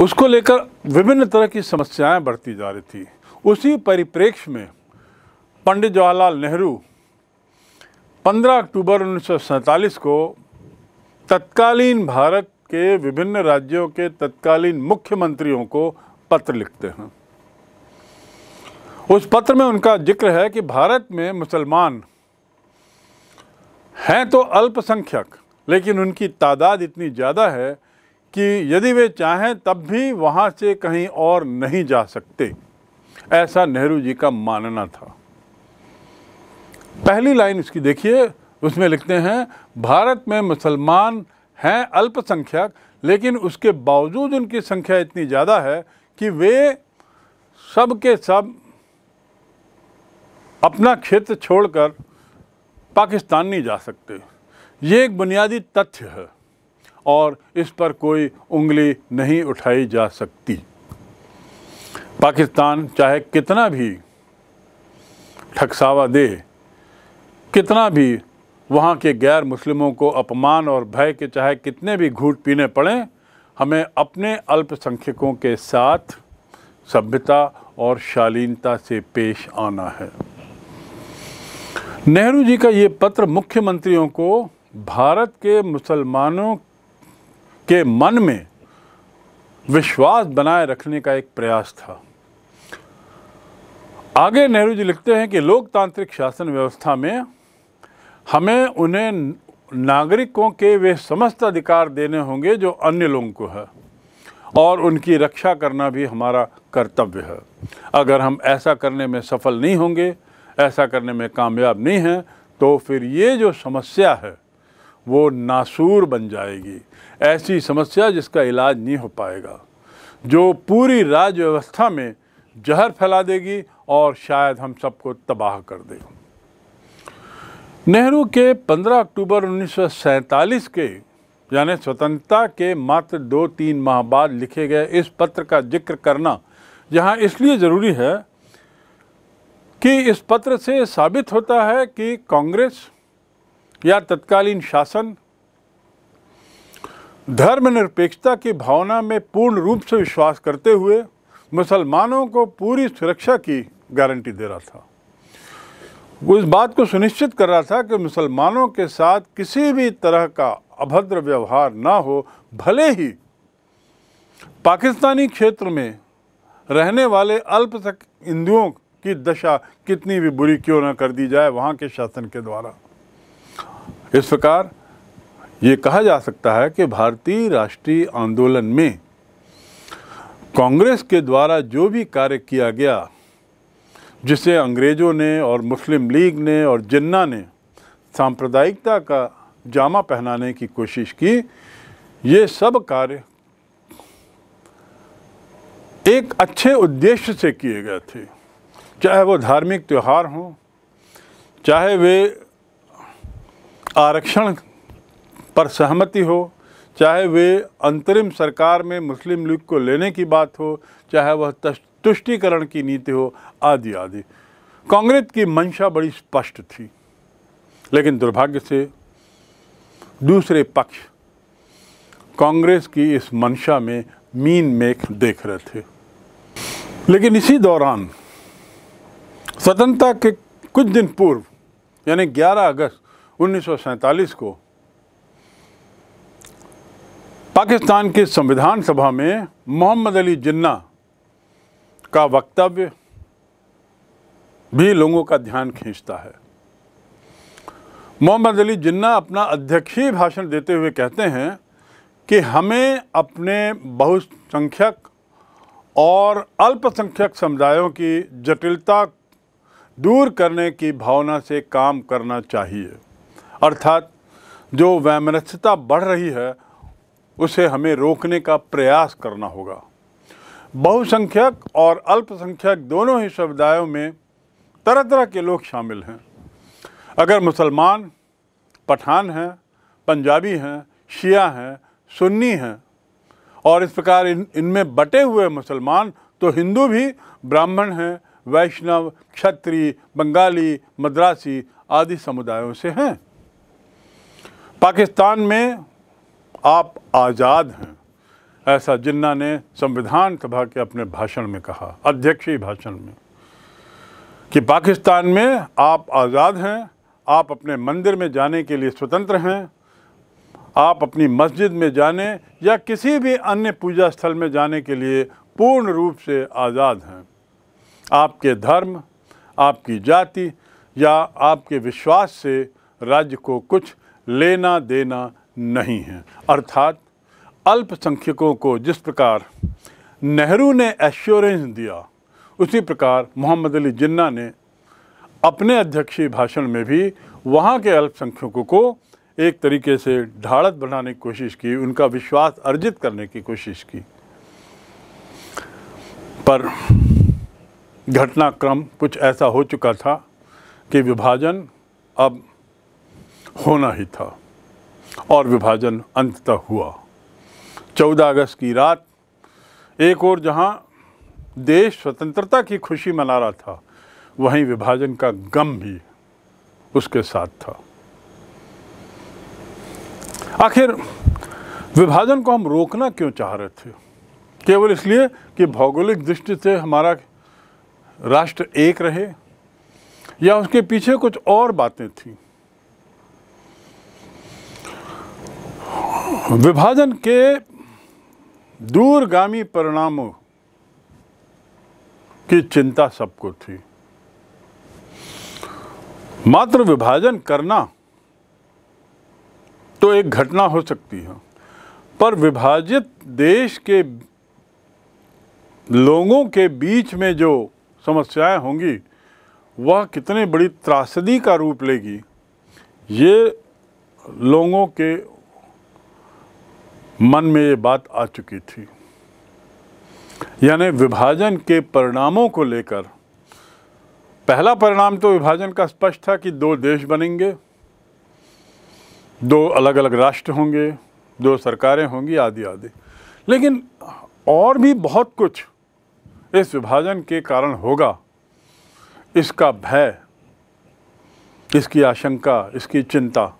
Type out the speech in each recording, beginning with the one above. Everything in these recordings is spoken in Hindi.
उसको लेकर विभिन्न तरह की समस्याएं बढ़ती जा रही थी उसी परिप्रेक्ष्य में पंडित जवाहरलाल नेहरू 15 अक्टूबर उन्नीस को तत्कालीन भारत के विभिन्न राज्यों के तत्कालीन मुख्यमंत्रियों को पत्र लिखते हैं उस पत्र में उनका जिक्र है कि भारत में मुसलमान हैं तो अल्पसंख्यक लेकिन उनकी तादाद इतनी ज़्यादा है कि यदि वे चाहें तब भी वहाँ से कहीं और नहीं जा सकते ऐसा नेहरू जी का मानना था पहली लाइन इसकी देखिए उसमें लिखते हैं भारत में मुसलमान हैं अल्पसंख्यक लेकिन उसके बावजूद उनकी संख्या इतनी ज़्यादा है कि वे सब के सब अपना क्षेत्र छोड़कर पाकिस्तान नहीं जा सकते ये एक बुनियादी तथ्य है और इस पर कोई उंगली नहीं उठाई जा सकती पाकिस्तान चाहे कितना भी ठकसावा दे कितना भी वहाँ के गैर मुस्लिमों को अपमान और भय के चाहे कितने भी घूट पीने पड़ें हमें अपने अल्पसंख्यकों के साथ सभ्यता और शालीनता से पेश आना है नेहरू जी का ये पत्र मुख्यमंत्रियों को भारत के मुसलमानों के मन में विश्वास बनाए रखने का एक प्रयास था आगे नेहरू जी लिखते हैं कि लोकतांत्रिक शासन व्यवस्था में हमें उन्हें नागरिकों के वे समस्त अधिकार देने होंगे जो अन्य लोगों को है और उनकी रक्षा करना भी हमारा कर्तव्य है अगर हम ऐसा करने में सफल नहीं होंगे ऐसा करने में कामयाब नहीं हैं तो फिर ये जो समस्या है वो नासूर बन जाएगी ऐसी समस्या जिसका इलाज नहीं हो पाएगा जो पूरी राज्य व्यवस्था में जहर फैला देगी और शायद हम सबको तबाह कर दे नेहरू के 15 अक्टूबर उन्नीस के यानी स्वतंत्रता के मात्र दो तीन माह बाद लिखे गए इस पत्र का जिक्र करना यहाँ इसलिए ज़रूरी है कि इस पत्र से साबित होता है कि कांग्रेस या तत्कालीन शासन धर्मनिरपेक्षता की भावना में पूर्ण रूप से विश्वास करते हुए मुसलमानों को पूरी सुरक्षा की गारंटी दे रहा था वो इस बात को सुनिश्चित कर रहा था कि मुसलमानों के साथ किसी भी तरह का अभद्र व्यवहार ना हो भले ही पाकिस्तानी क्षेत्र में रहने वाले अल्पसंख्यक हिंदुओं की दशा कितनी भी बुरी क्यों ना कर दी जाए वहाँ के शासन के द्वारा इस प्रकार ये कहा जा सकता है कि भारतीय राष्ट्रीय आंदोलन में कांग्रेस के द्वारा जो भी कार्य किया गया जिसे अंग्रेज़ों ने और मुस्लिम लीग ने और जिन्ना ने सांप्रदायिकता का जामा पहनाने की कोशिश की ये सब कार्य एक अच्छे उद्देश्य से किए गए थे चाहे वो धार्मिक त्यौहार हों चाहे वे आरक्षण पर सहमति हो चाहे वे अंतरिम सरकार में मुस्लिम लीग को लेने की बात हो चाहे वह तुष्टिकरण की नीति हो आदि आदि कांग्रेस की मंशा बड़ी स्पष्ट थी लेकिन दुर्भाग्य से दूसरे पक्ष कांग्रेस की इस मंशा में मीन मेख देख रहे थे लेकिन इसी दौरान स्वतंत्रता के कुछ दिन पूर्व यानी 11 अगस्त उन्नीस को पाकिस्तान के संविधान सभा में मोहम्मद अली जिन्ना का वक्तव्य भी लोगों का ध्यान खींचता है मोहम्मद अली जिन्ना अपना अध्यक्षीय भाषण देते हुए कहते हैं कि हमें अपने बहुसंख्यक और अल्पसंख्यक समुदायों की जटिलता दूर करने की भावना से काम करना चाहिए अर्थात जो वैमनस्यता बढ़ रही है उसे हमें रोकने का प्रयास करना होगा बहुसंख्यक और अल्पसंख्यक दोनों ही समुदायों में तरह तरह के लोग शामिल हैं अगर मुसलमान पठान हैं पंजाबी हैं शिया हैं सुन्नी हैं और इस प्रकार इन इनमें बटे हुए मुसलमान तो हिंदू भी ब्राह्मण हैं वैष्णव क्षत्रिय बंगाली मद्रासी आदि समुदायों से हैं पाकिस्तान में आप आज़ाद हैं ऐसा जिन्ना ने संविधान सभा के अपने भाषण में कहा अध्यक्षीय भाषण में कि पाकिस्तान में आप आज़ाद हैं आप अपने मंदिर में जाने के लिए स्वतंत्र हैं आप अपनी मस्जिद में जाने या किसी भी अन्य पूजा स्थल में जाने के लिए पूर्ण रूप से आज़ाद हैं आपके धर्म आपकी जाति या आपके विश्वास से राज्य को कुछ लेना देना नहीं है अर्थात अल्पसंख्यकों को जिस प्रकार नेहरू ने एश्योरेंस दिया उसी प्रकार मोहम्मद अली जिन्ना ने अपने अध्यक्षीय भाषण में भी वहाँ के अल्पसंख्यकों को एक तरीके से ढाड़त बढ़ाने की कोशिश की उनका विश्वास अर्जित करने की कोशिश की पर घटनाक्रम कुछ ऐसा हो चुका था कि विभाजन अब होना ही था और विभाजन अंततः हुआ 14 अगस्त की रात एक और जहां देश स्वतंत्रता की खुशी मना रहा था वहीं विभाजन का गम भी उसके साथ था आखिर विभाजन को हम रोकना क्यों चाह रहे थे केवल इसलिए कि भौगोलिक दृष्टि से हमारा राष्ट्र एक रहे या उसके पीछे कुछ और बातें थीं विभाजन के दूरगामी परिणामों की चिंता सबको थी मात्र विभाजन करना तो एक घटना हो सकती है पर विभाजित देश के लोगों के बीच में जो समस्याएं होंगी वह कितने बड़ी त्रासदी का रूप लेगी ये लोगों के मन में ये बात आ चुकी थी यानी विभाजन के परिणामों को लेकर पहला परिणाम तो विभाजन का स्पष्ट था कि दो देश बनेंगे दो अलग अलग राष्ट्र होंगे दो सरकारें होंगी आदि आदि लेकिन और भी बहुत कुछ इस विभाजन के कारण होगा इसका भय इसकी आशंका इसकी चिंता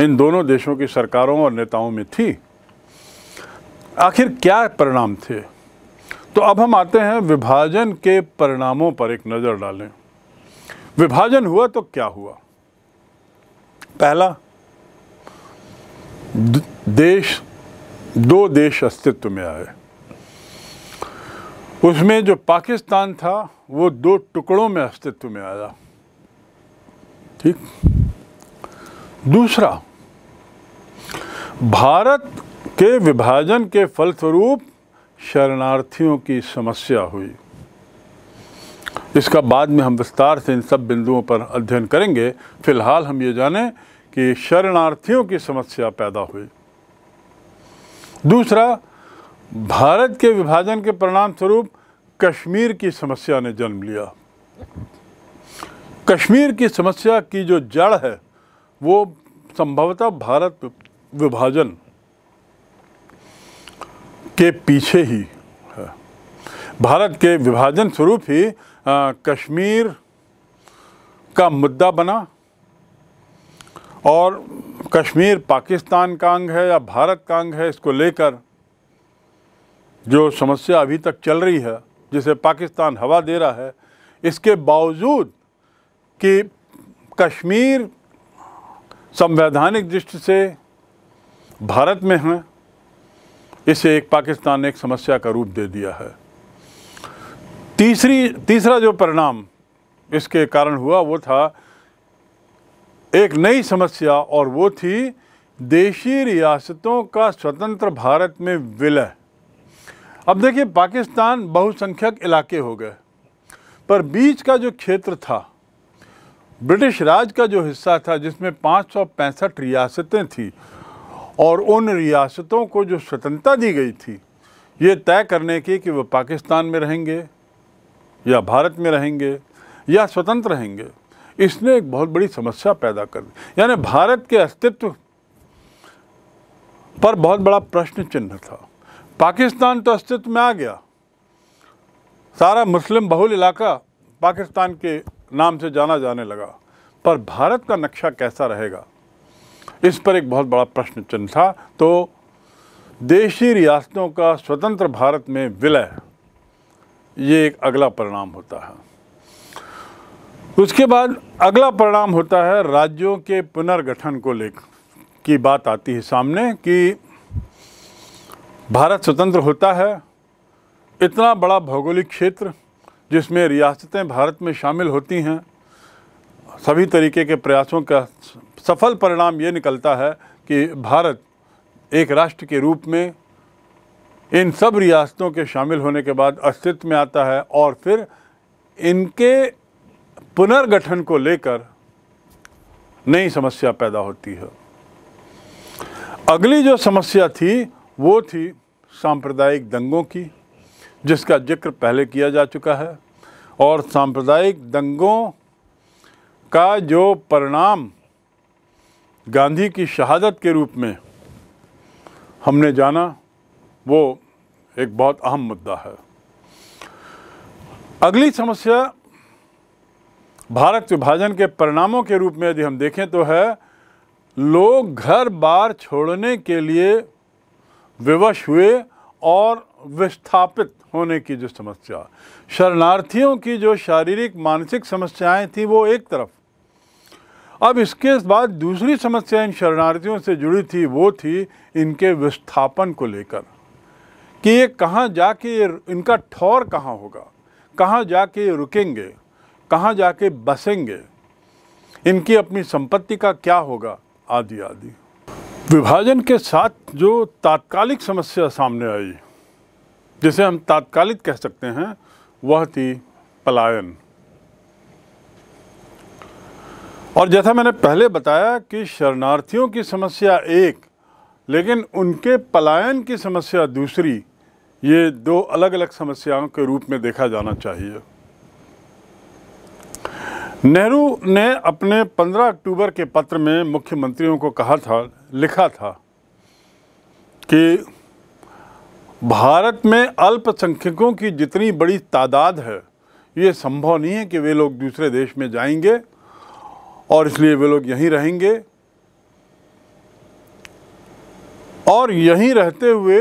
इन दोनों देशों की सरकारों और नेताओं में थी आखिर क्या परिणाम थे तो अब हम आते हैं विभाजन के परिणामों पर एक नज़र डालें विभाजन हुआ तो क्या हुआ पहला देश दो देश अस्तित्व में आए उसमें जो पाकिस्तान था वो दो टुकड़ों में अस्तित्व में आया ठीक दूसरा भारत के विभाजन के फलस्वरूप शरणार्थियों की समस्या हुई इसका बाद में हम विस्तार से इन सब बिंदुओं पर अध्ययन करेंगे फिलहाल हम ये जानें कि शरणार्थियों की समस्या पैदा हुई दूसरा भारत के विभाजन के परिणाम स्वरूप कश्मीर की समस्या ने जन्म लिया कश्मीर की समस्या की जो जड़ है वो संभवतः भारत विभाजन के पीछे ही है भारत के विभाजन स्वरूप ही आ, कश्मीर का मुद्दा बना और कश्मीर पाकिस्तान का अंग है या भारत का अंग है इसको लेकर जो समस्या अभी तक चल रही है जिसे पाकिस्तान हवा दे रहा है इसके बावजूद कि कश्मीर संवैधानिक दृष्टि से भारत में हैं इसे एक पाकिस्तान ने एक समस्या का रूप दे दिया है तीसरी तीसरा जो परिणाम इसके कारण हुआ वो था एक नई समस्या और वो थी देशी रियासतों का स्वतंत्र भारत में विलय अब देखिए पाकिस्तान बहुसंख्यक इलाके हो गए पर बीच का जो क्षेत्र था ब्रिटिश राज का जो हिस्सा था जिसमें पाँच रियासतें थीं और उन रियासतों को जो स्वतंत्रता दी गई थी ये तय करने की कि वह पाकिस्तान में रहेंगे या भारत में रहेंगे या स्वतंत्र रहेंगे इसने एक बहुत बड़ी समस्या पैदा कर दी यानी भारत के अस्तित्व पर बहुत बड़ा प्रश्न चिन्ह था पाकिस्तान तो अस्तित्व में आ गया सारा मुस्लिम बहुल इलाका पाकिस्तान के नाम से जाना जाने लगा पर भारत का नक्शा कैसा रहेगा इस पर एक बहुत बड़ा प्रश्न चिन्ह था तो देशी रियासतों का स्वतंत्र भारत में विलय ये एक अगला परिणाम होता है उसके बाद अगला परिणाम होता है राज्यों के पुनर्गठन को लेकर की बात आती है सामने कि भारत स्वतंत्र होता है इतना बड़ा भौगोलिक क्षेत्र जिसमें रियासतें भारत में शामिल होती हैं सभी तरीके के प्रयासों का सफल परिणाम ये निकलता है कि भारत एक राष्ट्र के रूप में इन सब रियासतों के शामिल होने के बाद अस्तित्व में आता है और फिर इनके पुनर्गठन को लेकर नई समस्या पैदा होती है अगली जो समस्या थी वो थी सांप्रदायिक दंगों की जिसका जिक्र पहले किया जा चुका है और सांप्रदायिक दंगों का जो परिणाम गांधी की शहादत के रूप में हमने जाना वो एक बहुत अहम मुद्दा है अगली समस्या भारत विभाजन के परिणामों के रूप में यदि हम देखें तो है लोग घर बार छोड़ने के लिए विवश हुए और विस्थापित होने की जो समस्या शरणार्थियों की जो शारीरिक मानसिक समस्याएं थी वो एक तरफ अब इसके बाद दूसरी समस्या इन शरणार्थियों से जुड़ी थी वो थी इनके विस्थापन को लेकर कि ये कहाँ जाके ये इनका ठौर कहाँ होगा कहाँ जाके ये रुकेंगे कहाँ जाके बसेंगे इनकी अपनी संपत्ति का क्या होगा आदि आदि विभाजन के साथ जो तात्कालिक समस्या सामने आई जिसे हम तात्कालिक कह सकते हैं वह थी पलायन और जैसा मैंने पहले बताया कि शरणार्थियों की समस्या एक लेकिन उनके पलायन की समस्या दूसरी ये दो अलग अलग समस्याओं के रूप में देखा जाना चाहिए नेहरू ने अपने 15 अक्टूबर के पत्र में मुख्यमंत्रियों को कहा था लिखा था कि भारत में अल्पसंख्यकों की जितनी बड़ी तादाद है ये संभव नहीं है कि वे लोग दूसरे देश में जाएंगे और इसलिए वे लोग यहीं रहेंगे और यहीं रहते हुए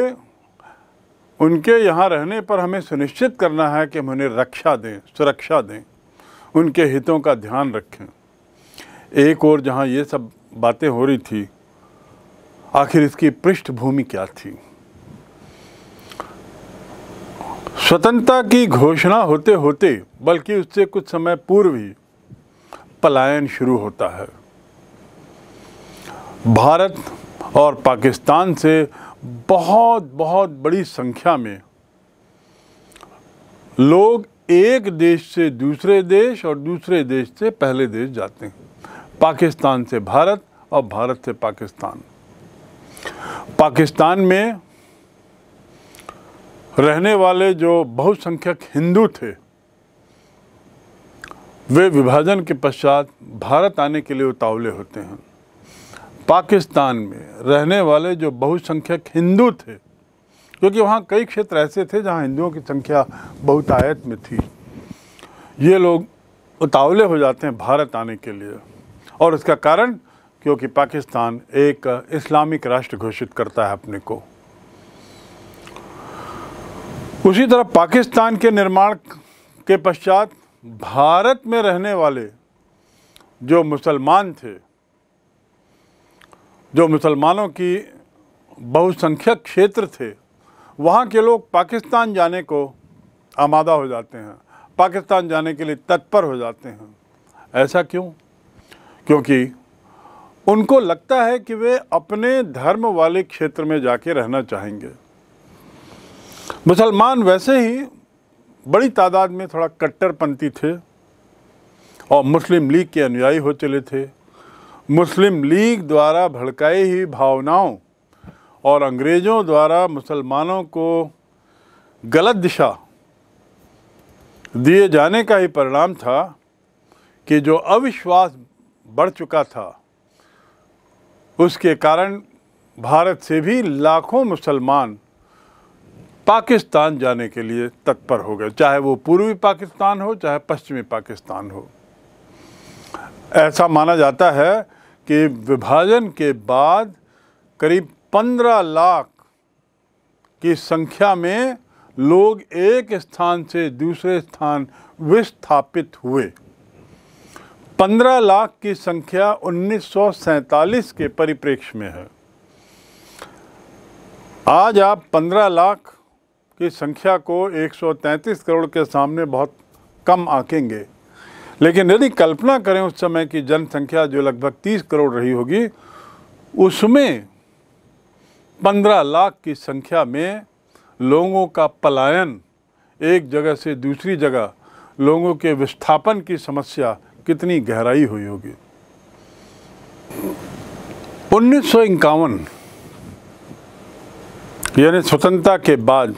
उनके यहाँ रहने पर हमें सुनिश्चित करना है कि हम उन्हें रक्षा दें सुरक्षा दें उनके हितों का ध्यान रखें एक और जहाँ ये सब बातें हो रही थी आखिर इसकी पृष्ठभूमि क्या थी स्वतंत्रता की घोषणा होते होते बल्कि उससे कुछ समय पूर्व ही पलायन शुरू होता है भारत और पाकिस्तान से बहुत बहुत बड़ी संख्या में लोग एक देश से दूसरे देश और दूसरे देश से पहले देश जाते हैं पाकिस्तान से भारत और भारत से पाकिस्तान पाकिस्तान में रहने वाले जो बहुसंख्यक हिंदू थे वे विभाजन के पश्चात भारत आने के लिए उतावले होते हैं पाकिस्तान में रहने वाले जो बहुसंख्यक हिंदू थे क्योंकि वहाँ कई क्षेत्र ऐसे थे जहाँ हिंदुओं की संख्या बहुत आयत में थी ये लोग उतावले हो जाते हैं भारत आने के लिए और इसका कारण क्योंकि पाकिस्तान एक इस्लामिक राष्ट्र घोषित करता है अपने को उसी तरह पाकिस्तान के निर्माण के पश्चात भारत में रहने वाले जो मुसलमान थे जो मुसलमानों की बहुसंख्यक क्षेत्र थे वहाँ के लोग पाकिस्तान जाने को आमादा हो जाते हैं पाकिस्तान जाने के लिए तत्पर हो जाते हैं ऐसा क्यों क्योंकि उनको लगता है कि वे अपने धर्म वाले क्षेत्र में जाके रहना चाहेंगे मुसलमान वैसे ही बड़ी तादाद में थोड़ा कट्टरपंथी थे और मुस्लिम लीग के अनुयायी हो चले थे मुस्लिम लीग द्वारा भड़काई ही भावनाओं और अंग्रेज़ों द्वारा मुसलमानों को गलत दिशा दिए जाने का ही परिणाम था कि जो अविश्वास बढ़ चुका था उसके कारण भारत से भी लाखों मुसलमान पाकिस्तान जाने के लिए तत्पर हो गए चाहे वो पूर्वी पाकिस्तान हो चाहे पश्चिमी पाकिस्तान हो ऐसा माना जाता है कि विभाजन के बाद करीब पंद्रह लाख की संख्या में लोग एक स्थान से दूसरे स्थान विस्थापित हुए पंद्रह लाख की संख्या उन्नीस के परिप्रेक्ष्य में है आज आप पंद्रह लाख इस संख्या को 133 करोड़ के सामने बहुत कम आंकेंगे लेकिन यदि कल्पना करें उस समय की जनसंख्या जो लगभग 30 करोड़ रही होगी उसमें 15 लाख की संख्या में लोगों का पलायन एक जगह से दूसरी जगह लोगों के विस्थापन की समस्या कितनी गहराई हुई होगी उन्नीस यानी स्वतंत्रता के बाद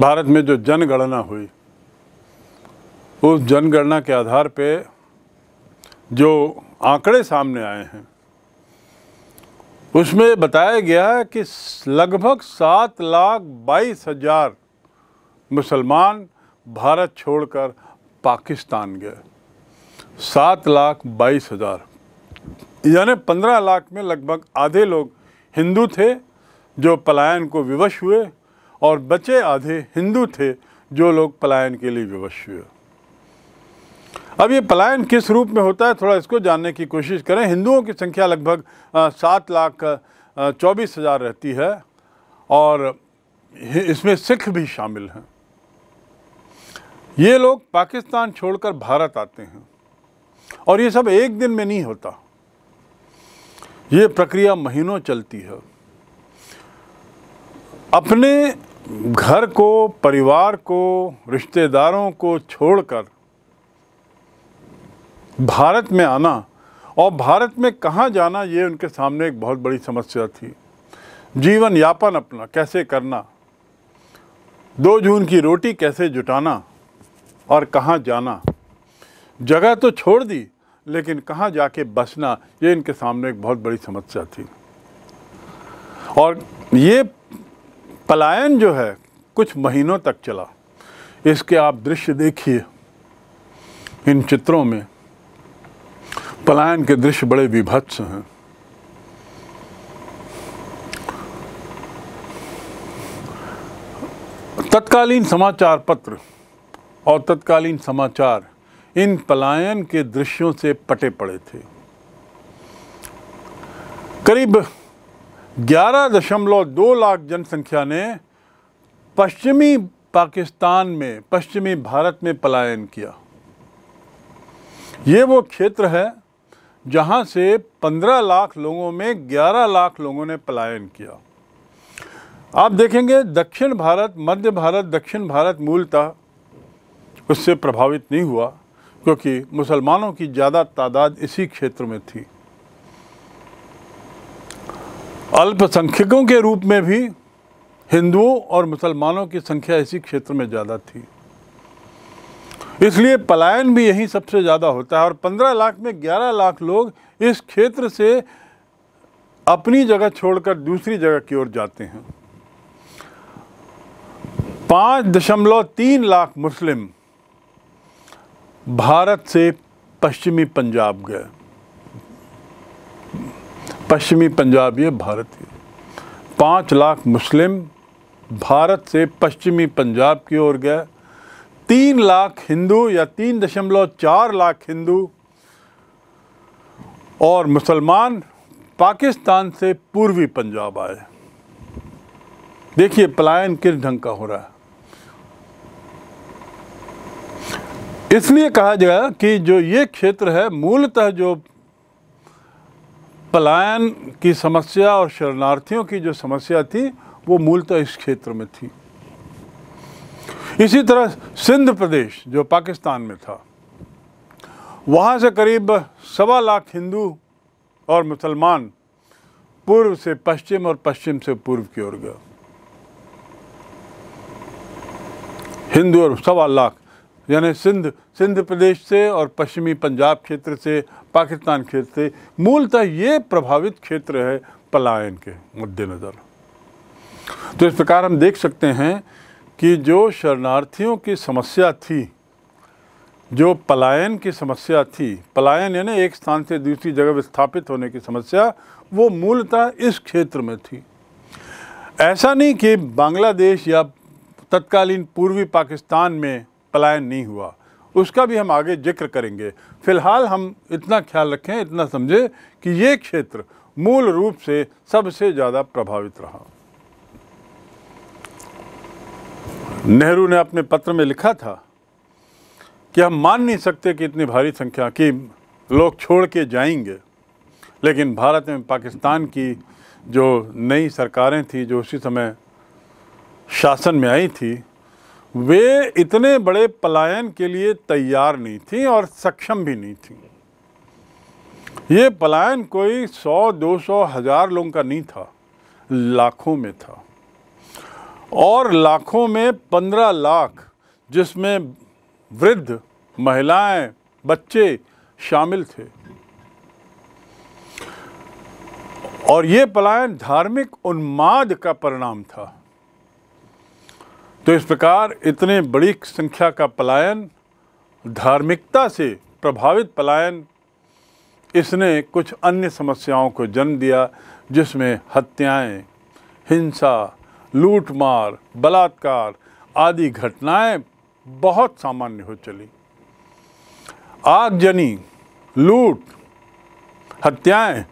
भारत में जो जनगणना हुई उस जनगणना के आधार पे जो आंकड़े सामने आए हैं उसमें बताया गया है कि लगभग सात लाख बाईस हजार मुसलमान भारत छोड़कर पाकिस्तान गए सात लाख बाईस हजार यानी पंद्रह लाख में लगभग आधे लोग हिंदू थे जो पलायन को विवश हुए और बचे आधे हिंदू थे जो लोग पलायन के लिए विवश हुए अब ये पलायन किस रूप में होता है थोड़ा इसको जानने की कोशिश करें हिंदुओं की संख्या लगभग सात लाख चौबीस हज़ार रहती है और इसमें सिख भी शामिल हैं ये लोग पाकिस्तान छोड़कर भारत आते हैं और ये सब एक दिन में नहीं होता ये प्रक्रिया महीनों चलती है अपने घर को परिवार को रिश्तेदारों को छोड़कर भारत में आना और भारत में कहाँ जाना ये उनके सामने एक बहुत बड़ी समस्या थी जीवन यापन अपना कैसे करना दो जून की रोटी कैसे जुटाना और कहाँ जाना जगह तो छोड़ दी लेकिन कहाँ जाके बसना ये इनके सामने एक बहुत बड़ी समस्या थी और ये पलायन जो है कुछ महीनों तक चला इसके आप दृश्य देखिए इन चित्रों में पलायन के दृश्य बड़े विभत्स हैं तत्कालीन समाचार पत्र और तत्कालीन समाचार इन पलायन के दृश्यों से पटे पड़े थे करीब ग्यारह दशमलव दो लाख जनसंख्या ने पश्चिमी पाकिस्तान में पश्चिमी भारत में पलायन किया ये वो क्षेत्र है जहाँ से 15 लाख लोगों में 11 लाख लोगों ने पलायन किया आप देखेंगे दक्षिण भारत मध्य भारत दक्षिण भारत मूलतः उससे प्रभावित नहीं हुआ क्योंकि मुसलमानों की ज़्यादा तादाद इसी क्षेत्र में थी अल्पसंख्यकों के रूप में भी हिंदुओं और मुसलमानों की संख्या इसी क्षेत्र में ज़्यादा थी इसलिए पलायन भी यहीं सबसे ज़्यादा होता है और 15 लाख में 11 लाख लोग इस क्षेत्र से अपनी जगह छोड़कर दूसरी जगह की ओर जाते हैं पाँच दशमलव तीन लाख मुस्लिम भारत से पश्चिमी पंजाब गए पश्चिमी पंजाबी भारतीय पाँच लाख मुस्लिम भारत से पश्चिमी पंजाब की ओर गए तीन लाख हिंदू या तीन दशमलव चार लाख हिंदू और मुसलमान पाकिस्तान से पूर्वी पंजाब आए देखिए पलायन किस ढंग का हो रहा है इसलिए कहा गया कि जो ये क्षेत्र है मूलतः जो पलायन की समस्या और शरणार्थियों की जो समस्या थी वो मूलतः इस क्षेत्र में थी इसी तरह सिंध प्रदेश जो पाकिस्तान में था वहाँ से करीब सवा लाख हिंदू और मुसलमान पूर्व से पश्चिम और पश्चिम से पूर्व की ओर गया हिंदू और सवा लाख यानी सिंध सिंध प्रदेश से और पश्चिमी पंजाब क्षेत्र से पाकिस्तान क्षेत्र से मूलतः ये प्रभावित क्षेत्र है पलायन के मद्देनज़र तो इस प्रकार हम देख सकते हैं कि जो शरणार्थियों की समस्या थी जो पलायन की समस्या थी पलायन यानी एक स्थान से दूसरी जगह विस्थापित होने की समस्या वो मूलतः इस क्षेत्र में थी ऐसा नहीं कि बांग्लादेश या तत्कालीन पूर्वी पाकिस्तान में पलायन नहीं हुआ उसका भी हम आगे जिक्र करेंगे फिलहाल हम इतना ख्याल रखें इतना समझें कि ये क्षेत्र मूल रूप से सबसे ज़्यादा प्रभावित रहा नेहरू ने अपने पत्र में लिखा था कि हम मान नहीं सकते कि इतनी भारी संख्या की लोग छोड़ के जाएंगे लेकिन भारत में पाकिस्तान की जो नई सरकारें थी जो उसी समय शासन में आई थी वे इतने बड़े पलायन के लिए तैयार नहीं थी और सक्षम भी नहीं थी ये पलायन कोई सौ दो सौ हज़ार लोगों का नहीं था लाखों में था और लाखों में पंद्रह लाख जिसमें वृद्ध महिलाएं बच्चे शामिल थे और ये पलायन धार्मिक उन्माद का परिणाम था तो इस प्रकार इतने बड़ी संख्या का पलायन धार्मिकता से प्रभावित पलायन इसने कुछ अन्य समस्याओं को जन्म दिया जिसमें हत्याएं, हिंसा लूटमार बलात्कार आदि घटनाएं बहुत सामान्य हो चली आगजनी लूट हत्याएं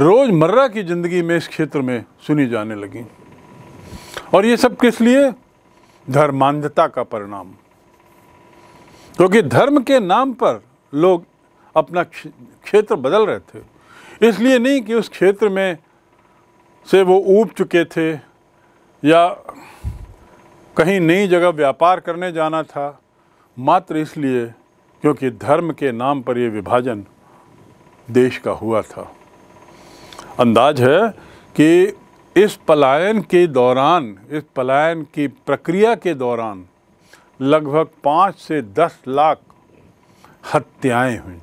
रोज़मर्रा की ज़िंदगी में इस क्षेत्र में सुनी जाने लगी और ये सब किस लिए धर्मांधता का परिणाम क्योंकि धर्म के नाम पर लोग अपना क्षेत्र बदल रहे थे इसलिए नहीं कि उस क्षेत्र में से वो ऊब चुके थे या कहीं नई जगह व्यापार करने जाना था मात्र इसलिए क्योंकि धर्म के नाम पर ये विभाजन देश का हुआ था अंदाज है कि इस पलायन के दौरान इस पलायन की प्रक्रिया के दौरान लगभग पाँच से दस लाख हत्याएं हुई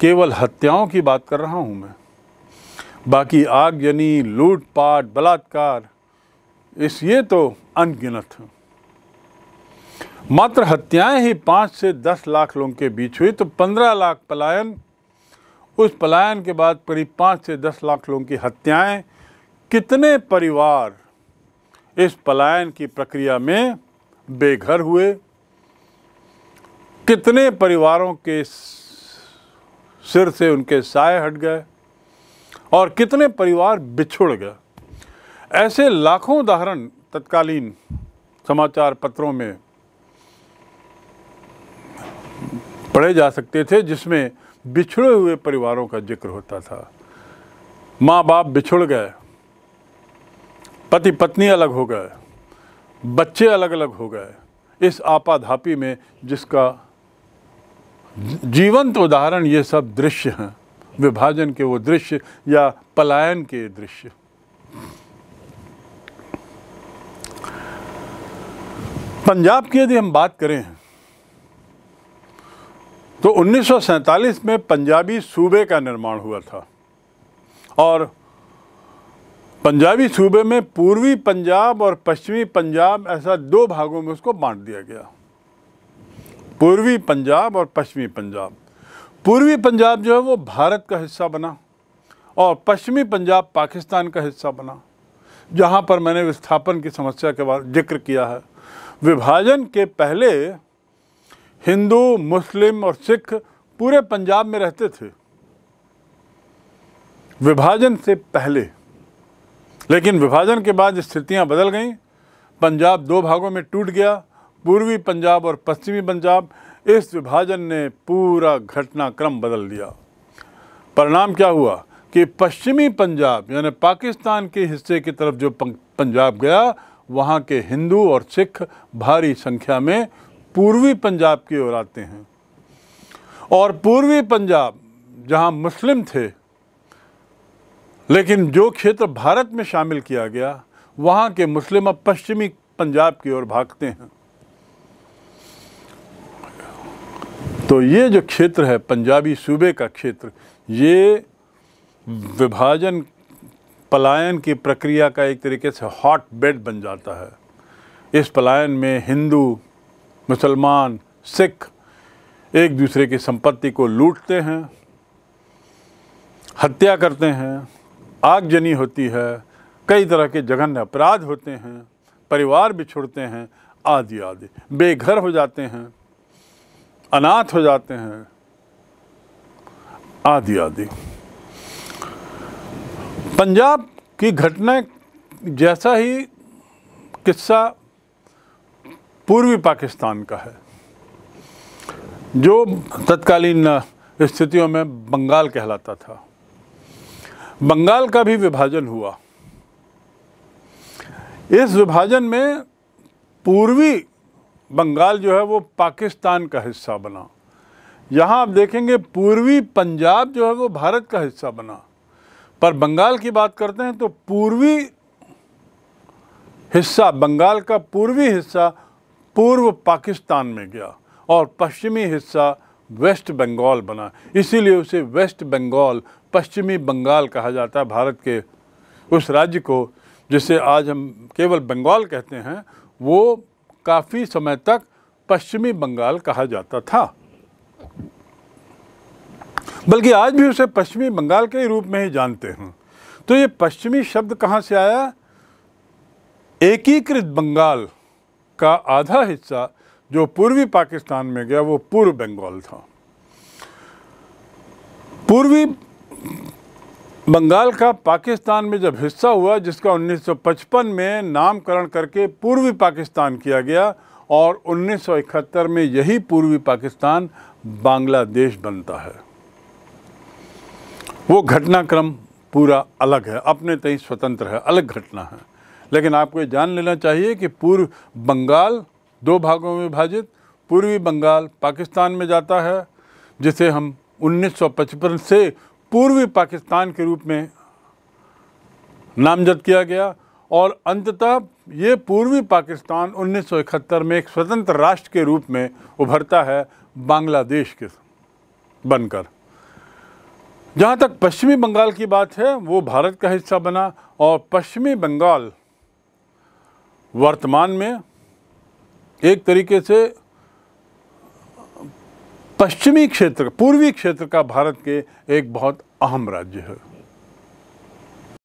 केवल हत्याओं की बात कर रहा हूं मैं बाकी आगजनी लूटपाट बलात्कार इस ये तो अनगिनत मात्र हत्याएं ही पाँच से दस लाख लोगों के बीच हुई तो पंद्रह लाख पलायन उस पलायन के बाद करीब पाँच से दस लाख लोगों की हत्याएं कितने परिवार इस पलायन की प्रक्रिया में बेघर हुए कितने परिवारों के सिर से उनके साय हट गए और कितने परिवार बिछुड़ गए ऐसे लाखों उदाहरण तत्कालीन समाचार पत्रों में पढ़े जा सकते थे जिसमें बिछुड़े हुए परिवारों का जिक्र होता था माँ बाप बिछुड़ गए पति पत्नी अलग हो गए बच्चे अलग अलग हो गए इस आपाधापी में जिसका जीवंत उदाहरण ये सब दृश्य हैं विभाजन के वो दृश्य या पलायन के दृश्य पंजाब की यदि हम बात करें तो 1947 में पंजाबी सूबे का निर्माण हुआ था और पंजाबी सूबे में पूर्वी पंजाब और पश्चिमी पंजाब ऐसा दो भागों में उसको बांट दिया गया पूर्वी पंजाब और पश्चिमी पंजाब पूर्वी पंजाब जो है वो भारत का हिस्सा बना और पश्चिमी पंजाब पाकिस्तान का हिस्सा बना जहाँ पर मैंने विस्थापन की समस्या के बारे जिक्र किया है विभाजन के पहले हिंदू मुस्लिम और सिख पूरे पंजाब में रहते थे विभाजन से पहले लेकिन विभाजन के बाद स्थितियां बदल गईं पंजाब दो भागों में टूट गया पूर्वी पंजाब और पश्चिमी पंजाब इस विभाजन ने पूरा घटनाक्रम बदल दिया परिणाम क्या हुआ कि पश्चिमी पंजाब यानी पाकिस्तान के हिस्से की तरफ जो पंजाब गया वहाँ के हिंदू और सिख भारी संख्या में पूर्वी पंजाब की ओर आते हैं और पूर्वी पंजाब जहाँ मुस्लिम थे लेकिन जो क्षेत्र भारत में शामिल किया गया वहाँ के मुस्लिम अब पश्चिमी पंजाब की ओर भागते हैं तो ये जो क्षेत्र है पंजाबी सूबे का क्षेत्र ये विभाजन पलायन की प्रक्रिया का एक तरीके से हॉट बेड बन जाता है इस पलायन में हिंदू मुसलमान सिख एक दूसरे की संपत्ति को लूटते हैं हत्या करते हैं आगजनी होती है कई तरह के जघन्य अपराध होते हैं परिवार बिछुड़ते हैं आदि आदि बेघर हो जाते हैं अनाथ हो जाते हैं आदि आदि पंजाब की घटना जैसा ही किस्सा पूर्वी पाकिस्तान का है जो तत्कालीन स्थितियों में बंगाल कहलाता था बंगाल का भी विभाजन हुआ इस विभाजन में पूर्वी बंगाल जो है वो पाकिस्तान का हिस्सा बना यहाँ आप देखेंगे पूर्वी पंजाब जो है वो भारत का हिस्सा बना पर बंगाल की बात करते हैं तो पूर्वी हिस्सा बंगाल का पूर्वी हिस्सा पूर्व पाकिस्तान में गया और पश्चिमी हिस्सा वेस्ट बंगाल बना इसीलिए उसे वेस्ट बंगाल पश्चिमी बंगाल कहा जाता है भारत के उस राज्य को जिसे आज हम केवल बंगाल कहते हैं वो काफ़ी समय तक पश्चिमी बंगाल कहा जाता था बल्कि आज भी उसे पश्चिमी बंगाल के रूप में ही जानते हैं तो ये पश्चिमी शब्द कहाँ से आया एकीकृत बंगाल का आधा हिस्सा जो पूर्वी पाकिस्तान में गया वो पूर्व बंगाल था पूर्वी बंगाल का पाकिस्तान में जब हिस्सा हुआ जिसका 1955 में नामकरण करके पूर्वी पाकिस्तान किया गया और 1971 में यही पूर्वी पाकिस्तान बांग्लादेश बनता है वो घटनाक्रम पूरा अलग है अपने तय स्वतंत्र है अलग घटना है लेकिन आपको ये जान लेना चाहिए कि पूर्व बंगाल दो भागों में विभाजित पूर्वी बंगाल पाकिस्तान में जाता है जिसे हम 1955 से पूर्वी पाकिस्तान के रूप में नामजद किया गया और अंततः ये पूर्वी पाकिस्तान 1971 में एक स्वतंत्र राष्ट्र के रूप में उभरता है बांग्लादेश के बनकर जहाँ तक पश्चिमी बंगाल की बात है वो भारत का हिस्सा बना और पश्चिमी बंगाल वर्तमान में एक तरीके से पश्चिमी क्षेत्र पूर्वी क्षेत्र का भारत के एक बहुत अहम राज्य है